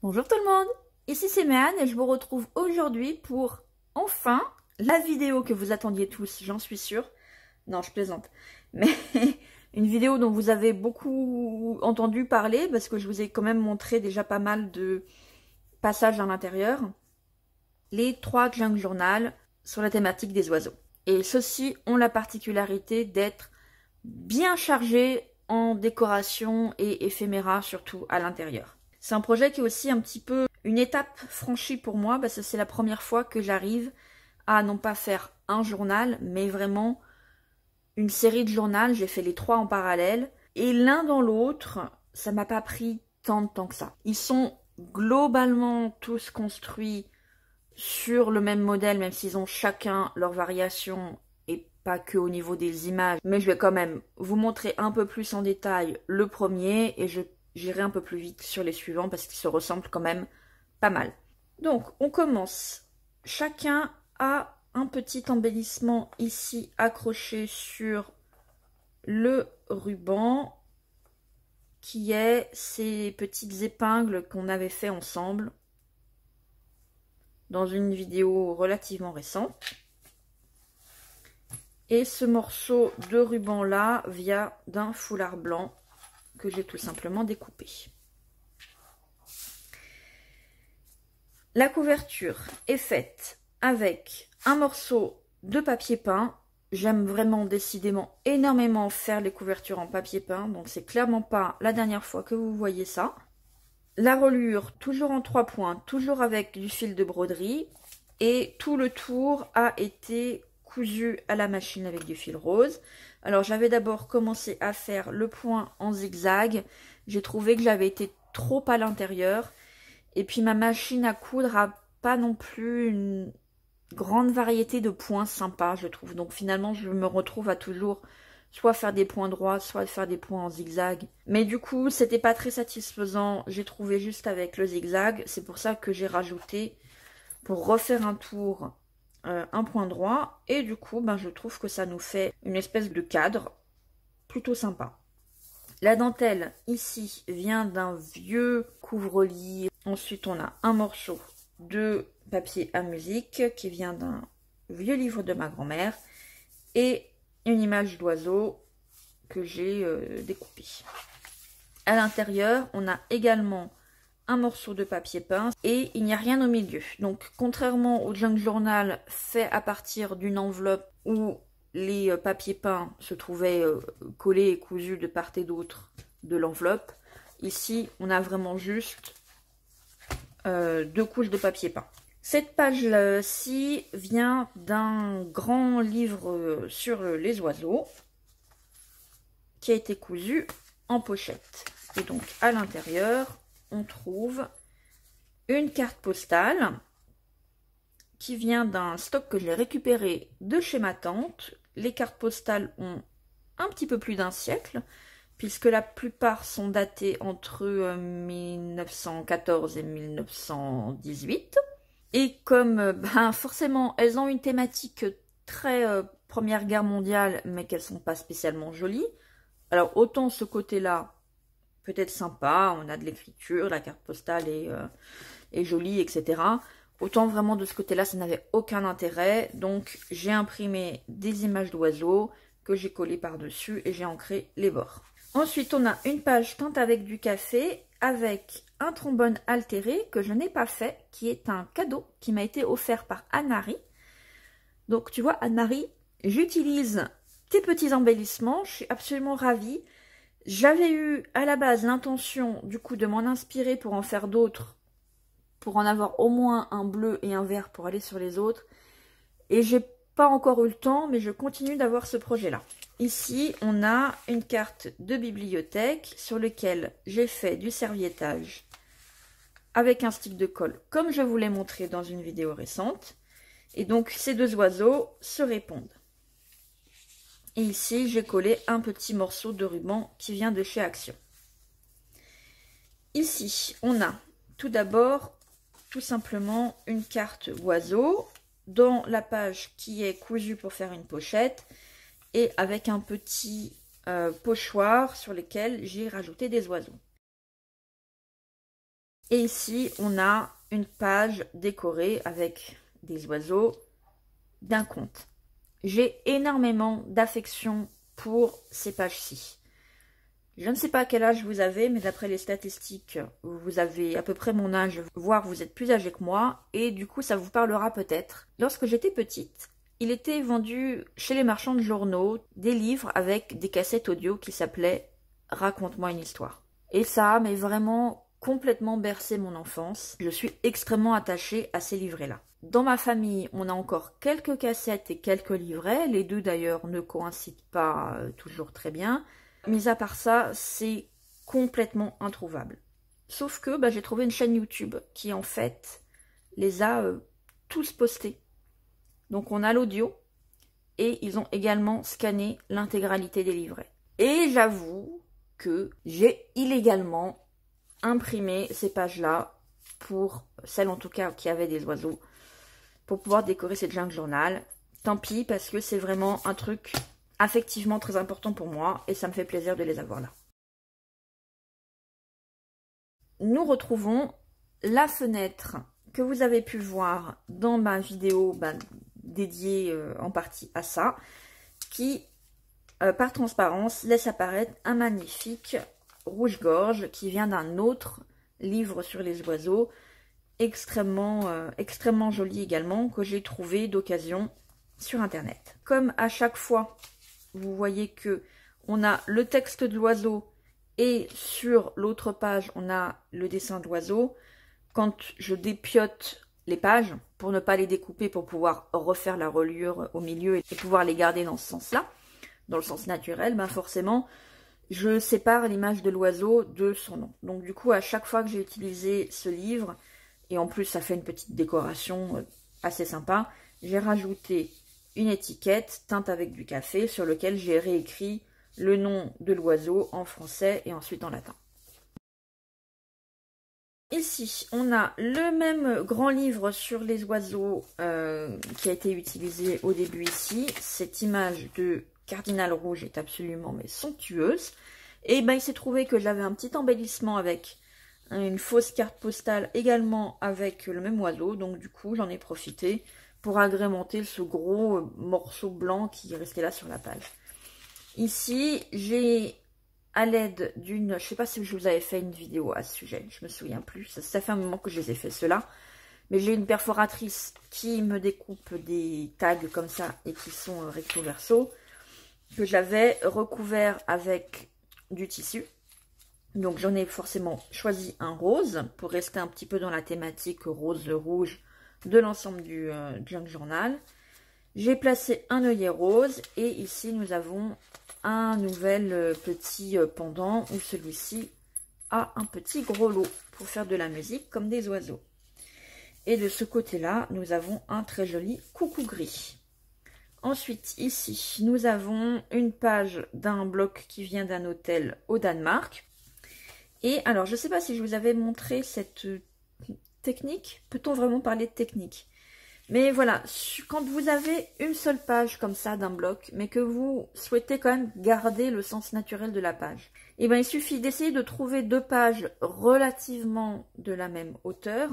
Bonjour tout le monde, ici c'est Méane et je vous retrouve aujourd'hui pour enfin la vidéo que vous attendiez tous, j'en suis sûre. Non, je plaisante. Mais une vidéo dont vous avez beaucoup entendu parler parce que je vous ai quand même montré déjà pas mal de passages à l'intérieur. Les trois junk journal sur la thématique des oiseaux. Et ceux-ci ont la particularité d'être bien chargés en décoration et éphéméra surtout à l'intérieur. C'est un projet qui est aussi un petit peu une étape franchie pour moi parce que c'est la première fois que j'arrive à non pas faire un journal, mais vraiment une série de journaux. J'ai fait les trois en parallèle. Et l'un dans l'autre, ça m'a pas pris tant de temps que ça. Ils sont globalement tous construits sur le même modèle, même s'ils ont chacun leurs variations et pas que au niveau des images. Mais je vais quand même vous montrer un peu plus en détail le premier et je J'irai un peu plus vite sur les suivants parce qu'ils se ressemblent quand même pas mal. Donc, on commence. Chacun a un petit embellissement ici accroché sur le ruban qui est ces petites épingles qu'on avait fait ensemble dans une vidéo relativement récente. Et ce morceau de ruban là vient d'un foulard blanc que j'ai tout simplement découpé. La couverture est faite avec un morceau de papier peint. J'aime vraiment décidément énormément faire les couvertures en papier peint, donc c'est clairement pas la dernière fois que vous voyez ça. La relure toujours en trois points, toujours avec du fil de broderie et tout le tour a été cousu à la machine avec du fil rose. Alors j'avais d'abord commencé à faire le point en zigzag. J'ai trouvé que j'avais été trop à l'intérieur. Et puis ma machine à coudre a pas non plus une grande variété de points sympas, je trouve. Donc finalement, je me retrouve à toujours soit faire des points droits, soit faire des points en zigzag. Mais du coup, c'était pas très satisfaisant. J'ai trouvé juste avec le zigzag. C'est pour ça que j'ai rajouté, pour refaire un tour euh, un point droit. Et du coup, ben, je trouve que ça nous fait une espèce de cadre plutôt sympa. La dentelle ici vient d'un vieux couvre-lit. Ensuite, on a un morceau de papier à musique qui vient d'un vieux livre de ma grand-mère et une image d'oiseau que j'ai découpé euh, découpée. À l'intérieur, on a également un morceau de papier peint et il n'y a rien au milieu. Donc contrairement au junk journal fait à partir d'une enveloppe où les euh, papiers peints se trouvaient euh, collés et cousus de part et d'autre de l'enveloppe, ici on a vraiment juste euh, deux couches de papier peint. Cette page-ci vient d'un grand livre sur les oiseaux qui a été cousu en pochette. Et donc à l'intérieur, on trouve une carte postale qui vient d'un stock que j'ai récupéré de chez ma tante. Les cartes postales ont un petit peu plus d'un siècle, puisque la plupart sont datées entre 1914 euh, et 1918. Et comme euh, ben, forcément elles ont une thématique très euh, Première Guerre mondiale, mais qu'elles sont pas spécialement jolies, alors autant ce côté-là, peut être sympa, on a de l'écriture, la carte postale est, euh, est jolie, etc. Autant vraiment de ce côté-là, ça n'avait aucun intérêt. Donc j'ai imprimé des images d'oiseaux que j'ai collées par-dessus et j'ai ancré les bords. Ensuite, on a une page teinte avec du café avec un trombone altéré que je n'ai pas fait, qui est un cadeau qui m'a été offert par Anne-Marie. Donc tu vois, Anne-Marie, j'utilise tes petits embellissements, je suis absolument ravie. J'avais eu à la base l'intention du coup de m'en inspirer pour en faire d'autres, pour en avoir au moins un bleu et un vert pour aller sur les autres. Et j'ai pas encore eu le temps, mais je continue d'avoir ce projet-là. Ici, on a une carte de bibliothèque sur laquelle j'ai fait du serviettage avec un stick de colle, comme je vous l'ai montré dans une vidéo récente. Et donc, ces deux oiseaux se répondent ici, j'ai collé un petit morceau de ruban qui vient de chez Action. Ici, on a tout d'abord, tout simplement, une carte oiseau dans la page qui est cousue pour faire une pochette et avec un petit euh, pochoir sur lequel j'ai rajouté des oiseaux. Et ici, on a une page décorée avec des oiseaux d'un conte. J'ai énormément d'affection pour ces pages-ci. Je ne sais pas à quel âge vous avez, mais d'après les statistiques, vous avez à peu près mon âge, voire vous êtes plus âgé que moi, et du coup ça vous parlera peut-être. Lorsque j'étais petite, il était vendu chez les marchands de journaux des livres avec des cassettes audio qui s'appelaient Raconte-moi une histoire. Et ça m'est vraiment complètement bercé mon enfance. Je suis extrêmement attachée à ces livrets-là. Dans ma famille, on a encore quelques cassettes et quelques livrets. Les deux d'ailleurs ne coïncident pas euh, toujours très bien. Mis à part ça, c'est complètement introuvable. Sauf que bah, j'ai trouvé une chaîne YouTube qui en fait les a euh, tous postés. Donc on a l'audio et ils ont également scanné l'intégralité des livrets. Et j'avoue que j'ai illégalement imprimé ces pages-là pour celles en tout cas qui avaient des oiseaux pour pouvoir décorer cette jungle journal. Tant pis parce que c'est vraiment un truc affectivement très important pour moi et ça me fait plaisir de les avoir là. Nous retrouvons la fenêtre que vous avez pu voir dans ma vidéo bah, dédiée euh, en partie à ça qui euh, par transparence laisse apparaître un magnifique rouge-gorge qui vient d'un autre livre sur les oiseaux, extrêmement, euh, extrêmement joli également, que j'ai trouvé d'occasion sur internet. Comme à chaque fois, vous voyez que on a le texte de l'oiseau et sur l'autre page, on a le dessin d'oiseau Quand je dépiote les pages, pour ne pas les découper, pour pouvoir refaire la reliure au milieu et pouvoir les garder dans ce sens-là, dans le sens naturel, ben forcément, je sépare l'image de l'oiseau de son nom. Donc du coup, à chaque fois que j'ai utilisé ce livre, et en plus ça fait une petite décoration euh, assez sympa, j'ai rajouté une étiquette teinte avec du café sur lequel j'ai réécrit le nom de l'oiseau en français et ensuite en latin. Ici, on a le même grand livre sur les oiseaux euh, qui a été utilisé au début ici. Cette image de cardinal rouge est absolument mais somptueuse. Et ben, il s'est trouvé que j'avais un petit embellissement avec hein, une fausse carte postale également avec le même oiseau. Donc du coup, j'en ai profité pour agrémenter ce gros euh, morceau blanc qui restait là sur la page. Ici, j'ai à l'aide d'une... Je ne sais pas si je vous avais fait une vidéo à ce sujet, je ne me souviens plus. Ça, fait un moment que je les ai fait, cela Mais j'ai une perforatrice qui me découpe des tags comme ça et qui sont euh, recto-verso que j'avais recouvert avec du tissu. Donc j'en ai forcément choisi un rose pour rester un petit peu dans la thématique rose-rouge de l'ensemble euh, du junk journal. J'ai placé un œillet rose et ici nous avons un nouvel euh, petit euh, pendant où celui-ci a un petit gros lot pour faire de la musique comme des oiseaux. Et de ce côté-là, nous avons un très joli coucou gris. Ensuite, ici, nous avons une page d'un bloc qui vient d'un hôtel au Danemark. Et alors, je ne sais pas si je vous avais montré cette euh, technique. Peut-on vraiment parler de technique Mais voilà, quand vous avez une seule page comme ça d'un bloc, mais que vous souhaitez quand même garder le sens naturel de la page, eh bien, il suffit d'essayer de trouver deux pages relativement de la même hauteur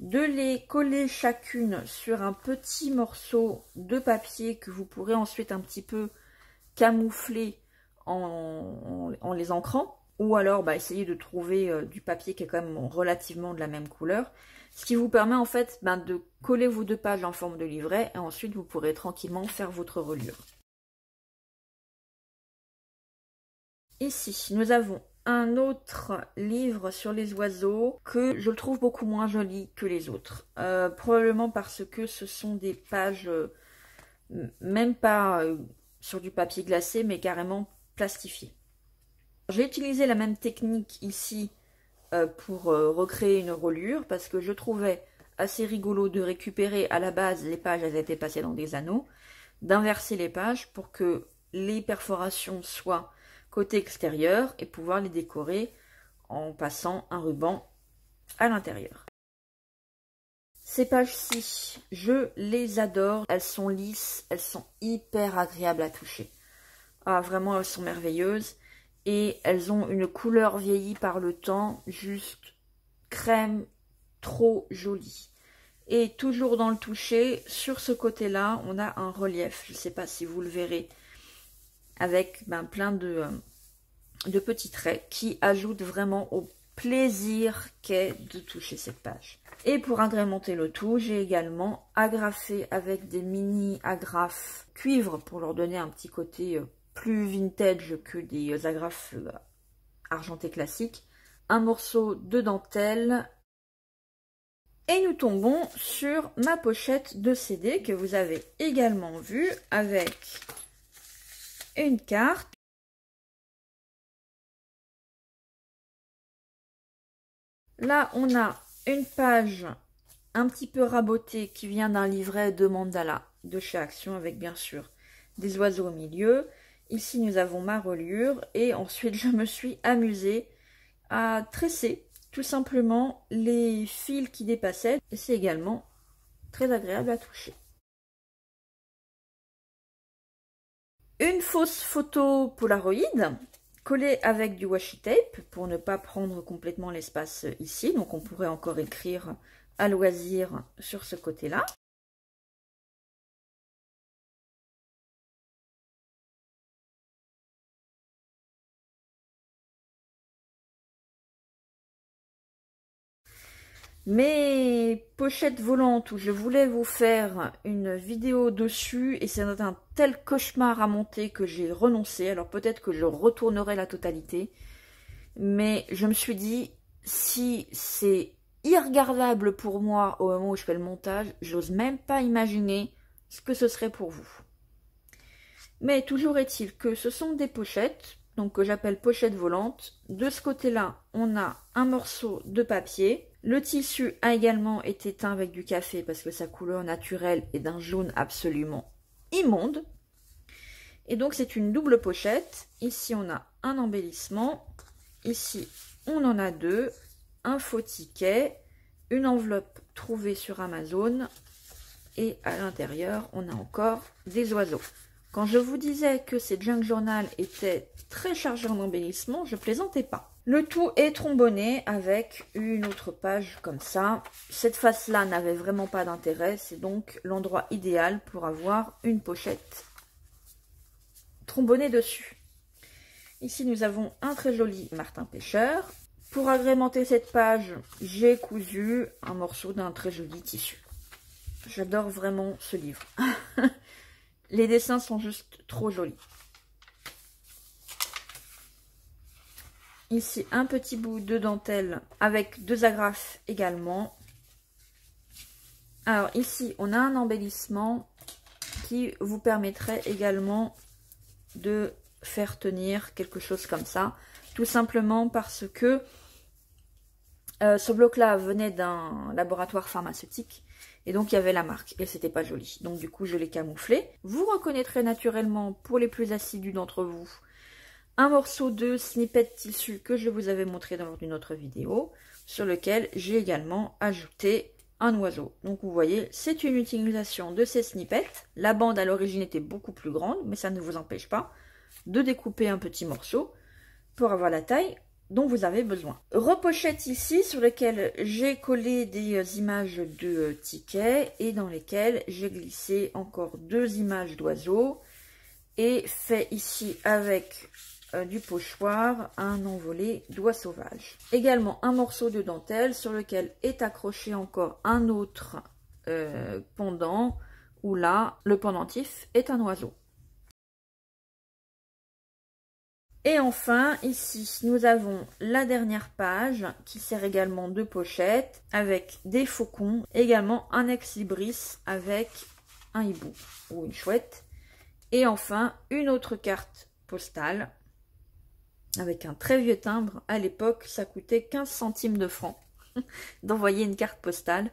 de les coller chacune sur un petit morceau de papier que vous pourrez ensuite un petit peu camoufler en, les ancrant ou alors bah, essayer de trouver euh, du papier qui est quand même relativement de la même couleur. Ce qui vous permet en fait bah, de coller vos deux pages en forme de livret et ensuite vous pourrez tranquillement faire votre reliure. Ici, nous avons un autre livre sur les oiseaux que je le trouve beaucoup moins joli que les autres. Euh, probablement parce que ce sont des pages, euh, même pas euh, sur du papier glacé, mais carrément plastifiées. J'ai utilisé la même technique ici pour recréer une roulure parce que je trouvais assez rigolo de récupérer à la base les pages, elles étaient passées dans des anneaux, d'inverser les pages pour que les perforations soient côté extérieur et pouvoir les décorer en passant un ruban à l'intérieur. Ces pages-ci, je les adore. Elles sont lisses, elles sont hyper agréables à toucher. Ah, vraiment, elles sont merveilleuses. Et elles ont une couleur vieillie par le temps, juste crème, trop jolie. Et toujours dans le toucher, sur ce côté-là, on a un relief. Je ne sais pas si vous le verrez avec ben, plein de, euh, de petits traits qui ajoutent vraiment au plaisir qu'est de toucher cette page. Et pour agrémenter le tout, j'ai également agrafé avec des mini agrafes cuivre pour leur donner un petit côté euh, plus vintage que des euh, agrafes argentées classiques, un morceau de dentelle. Et nous tombons sur ma pochette de CD que vous avez également vue avec une carte Là, on a une page un petit peu rabotée qui vient d'un livret de mandala de chez Action avec bien sûr des oiseaux au milieu. Ici, nous avons ma reliure et ensuite, je me suis amusée à tresser tout simplement les fils qui dépassaient. c'est également très agréable à toucher. une fausse photo Polaroid collée avec du washi tape pour ne pas prendre complètement l'espace ici. Donc on pourrait encore écrire à loisir sur ce côté-là. mes pochettes volantes où je voulais vous faire une vidéo dessus et c'est un tel cauchemar à monter que j'ai renoncé. Alors peut-être que je retournerai la totalité. Mais je me suis dit, si c'est irregardable pour moi au moment où je fais le montage, j'ose même pas imaginer ce que ce serait pour vous. Mais toujours est-il que ce sont des pochettes, donc que j'appelle pochettes volantes. De ce côté-là, on a un morceau de papier le tissu a également été teint avec du café parce que sa couleur naturelle est d'un jaune absolument immonde. Et donc c'est une double pochette. Ici on a un embellissement. Ici on en a deux. Un faux ticket. Une enveloppe trouvée sur Amazon. Et à l'intérieur on a encore des oiseaux. Quand je vous disais que ces junk journal étaient très chargés en embellissement, je plaisantais pas. Le tout est trombonné avec une autre page comme ça. Cette face-là n'avait vraiment pas d'intérêt. C'est donc l'endroit idéal pour avoir une pochette trombonnée dessus. Ici, nous avons un très joli Martin Pêcheur. Pour agrémenter cette page, j'ai cousu un morceau d'un très joli tissu. J'adore vraiment ce livre. Les dessins sont juste trop jolis. Ici, un petit bout de dentelle avec deux agrafes également. Alors ici, on a un embellissement qui vous permettrait également de faire tenir quelque chose comme ça. Tout simplement parce que euh, ce bloc-là venait d'un laboratoire pharmaceutique. Et donc, il y avait la marque. Et c'était pas joli. Donc, du coup, je l'ai camouflé. Vous reconnaîtrez naturellement, pour les plus assidus d'entre vous, un morceau de snippet tissu que je vous avais montré dans une autre vidéo, sur lequel j'ai également ajouté un oiseau. Donc vous voyez, c'est une utilisation de ces snippets. La bande à l'origine était beaucoup plus grande, mais ça ne vous empêche pas de découper un petit morceau pour avoir la taille dont vous avez besoin. Repochette ici sur lequel j'ai collé des euh, images de euh, tickets et dans lesquelles j'ai glissé encore deux images d'oiseaux et fait ici avec euh, du pochoir un envolé doigt sauvage. Également un morceau de dentelle sur lequel est accroché encore un autre euh, pendant où là le pendentif est un oiseau. Et enfin, ici, nous avons la dernière page qui sert également de pochette avec des faucons, également un ex avec un hibou ou une chouette. Et enfin, une autre carte postale avec un très vieux timbre. À l'époque, ça coûtait 15 centimes de francs d'envoyer une carte postale.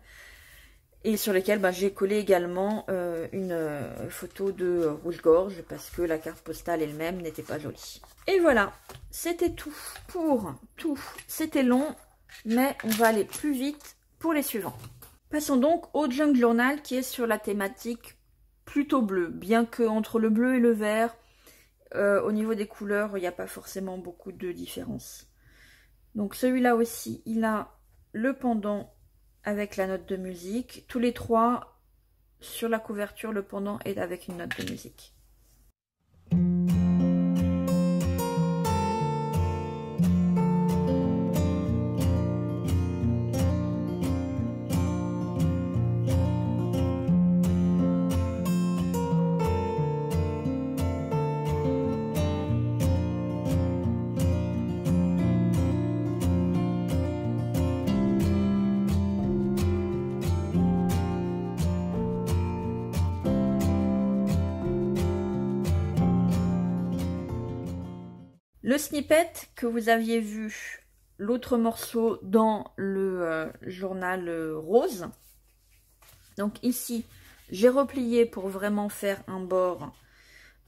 Et sur laquelle bah, j'ai collé également euh, une euh, photo de rouge-gorge parce que la carte postale elle-même n'était pas jolie. Et voilà, c'était tout pour tout. C'était long, mais on va aller plus vite pour les suivants. Passons donc au junk journal qui est sur la thématique plutôt bleue, bien que entre le bleu et le vert, euh, au niveau des couleurs, il n'y a pas forcément beaucoup de différence. Donc celui-là aussi, il a le pendant avec la note de musique. Tous les trois, sur la couverture, le pendant est avec une note de musique. Le snippet que vous aviez vu, l'autre morceau dans le euh, journal euh, rose. Donc ici, j'ai replié pour vraiment faire un bord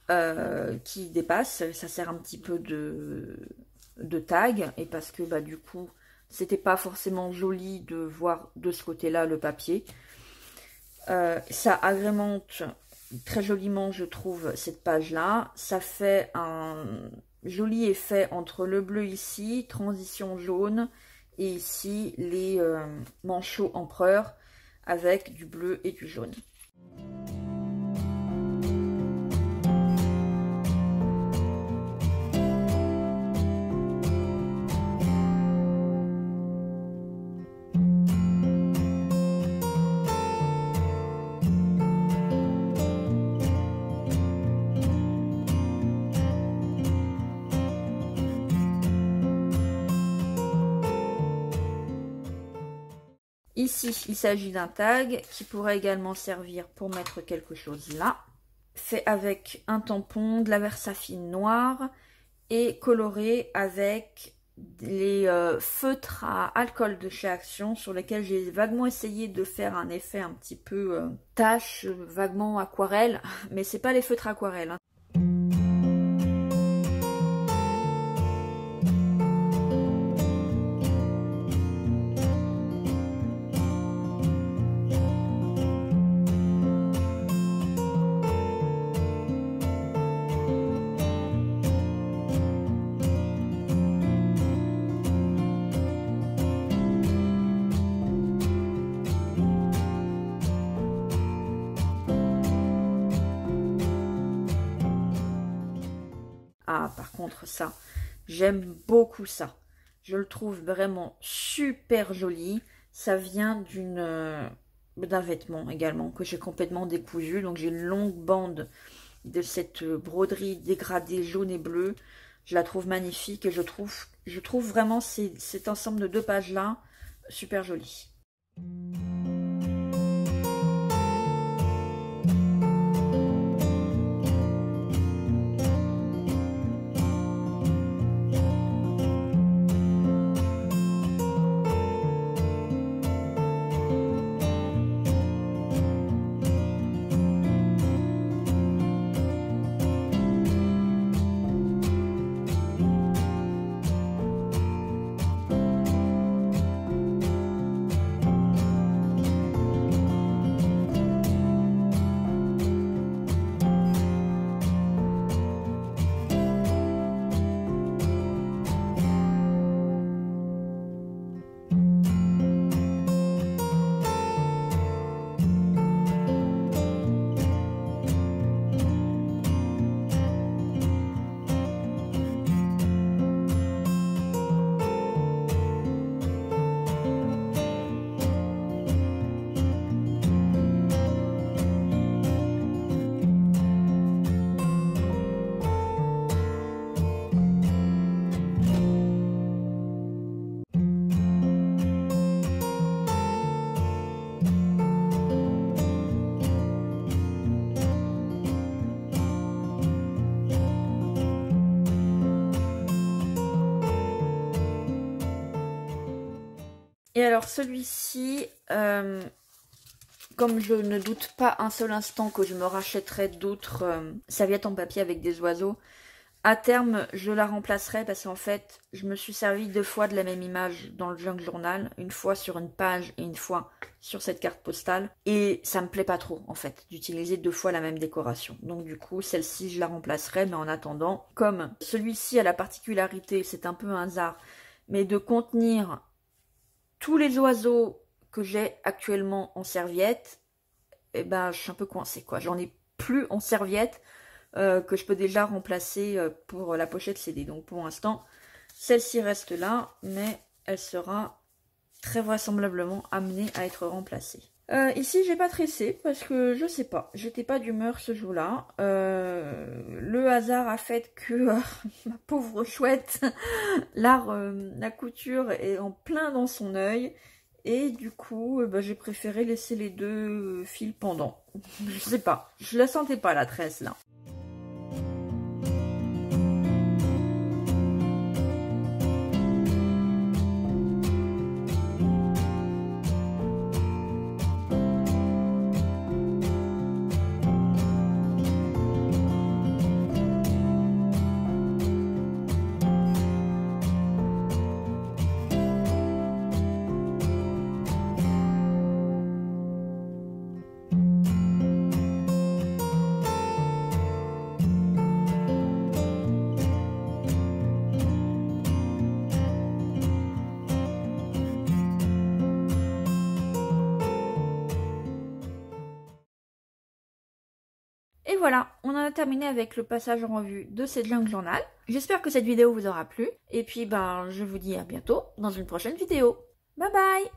euh, qui dépasse. Ça sert un petit peu de, de tag. Et parce que bah, du coup, c'était pas forcément joli de voir de ce côté-là le papier. ça agrémente très joliment, je trouve, cette page-là. Ça fait un, joli effet entre le bleu ici, transition jaune, et ici les euh, manchots empereurs avec du bleu et du jaune. il s'agit d'un tag qui pourrait également servir pour mettre quelque chose là. Fait avec un tampon, de la versafine noire et coloré avec les euh, feutres à alcool de chez Action sur lesquels j'ai vaguement essayé de faire un effet un petit peu euh, tache, vaguement aquarelle, mais c'est pas les feutres aquarelles. Hein. Ah, par contre, ça, j'aime beaucoup ça. Je le trouve vraiment super joli. Ça vient d'une euh, d'un vêtement également que j'ai complètement décousu. Donc, j'ai une longue bande de cette euh, broderie dégradée jaune et bleu. Je la trouve magnifique et je trouve, je trouve vraiment cet ensemble de deux pages-là super joli. Et alors celui-ci, euh, comme je ne doute pas un seul instant que je me rachèterai d'autres euh, serviettes en papier avec des oiseaux, à terme, je la remplacerai parce qu'en fait, je me suis servi deux fois de la même image dans le junk journal, une fois sur une page et une fois sur cette carte postale. Et ça me plaît pas trop, en fait, d'utiliser deux fois la même décoration. Donc du coup, celle-ci, je la remplacerai, mais en attendant, comme celui-ci a la particularité, c'est un peu un hasard, mais de contenir tous les oiseaux que j'ai actuellement en serviette, eh ben, je suis un peu coincée, quoi. J'en ai plus en serviette euh, que je peux déjà remplacer euh, pour la pochette CD. Donc, pour l'instant, celle-ci reste là, mais elle sera très vraisemblablement amenée à être remplacée. Euh, ici, j'ai pas tressé parce que je sais pas, j'étais pas d'humeur ce jour-là. Euh, le hasard a fait que ma pauvre chouette, l'art, la couture est en plein dans son œil. Et du coup, euh, bah, j'ai préféré laisser les deux fils pendant, je sais pas, je la sentais pas la tresse là. voilà, on en a terminé avec le passage en revue de cette langue journal. J'espère que cette vidéo vous aura plu. Et puis ben je vous dis à bientôt dans une prochaine vidéo. Bye bye